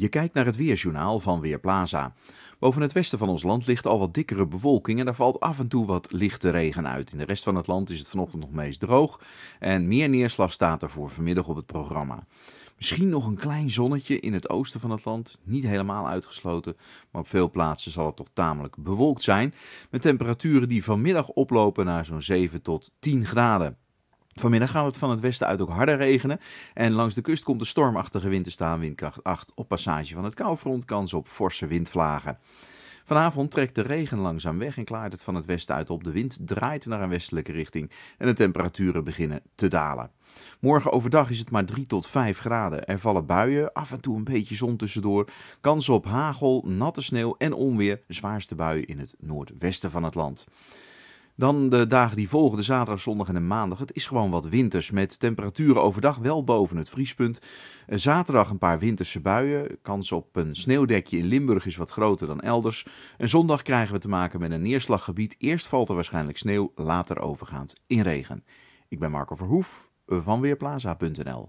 Je kijkt naar het weerjournaal van Weerplaza. Boven het westen van ons land ligt al wat dikkere bewolking en daar valt af en toe wat lichte regen uit. In de rest van het land is het vanochtend nog meest droog en meer neerslag staat er voor vanmiddag op het programma. Misschien nog een klein zonnetje in het oosten van het land, niet helemaal uitgesloten, maar op veel plaatsen zal het toch tamelijk bewolkt zijn, met temperaturen die vanmiddag oplopen naar zo'n 7 tot 10 graden. Vanmiddag gaat het van het westen uit ook harder regenen. En langs de kust komt de stormachtige wind te staan, windkracht 8. Op passage van het koufront kans op forse windvlagen. Vanavond trekt de regen langzaam weg en klaart het van het westen uit op. De wind draait naar een westelijke richting en de temperaturen beginnen te dalen. Morgen overdag is het maar 3 tot 5 graden. Er vallen buien, af en toe een beetje zon tussendoor. Kans op hagel, natte sneeuw en onweer. Zwaarste buien in het noordwesten van het land. Dan de dagen die volgen, de zaterdag, zondag en de maandag. Het is gewoon wat winters met temperaturen overdag wel boven het vriespunt. Eh, zaterdag een paar winterse buien. Kans op een sneeuwdekje in Limburg is wat groter dan elders. En zondag krijgen we te maken met een neerslaggebied. Eerst valt er waarschijnlijk sneeuw, later overgaand in regen. Ik ben Marco Verhoef eh, van Weerplaza.nl.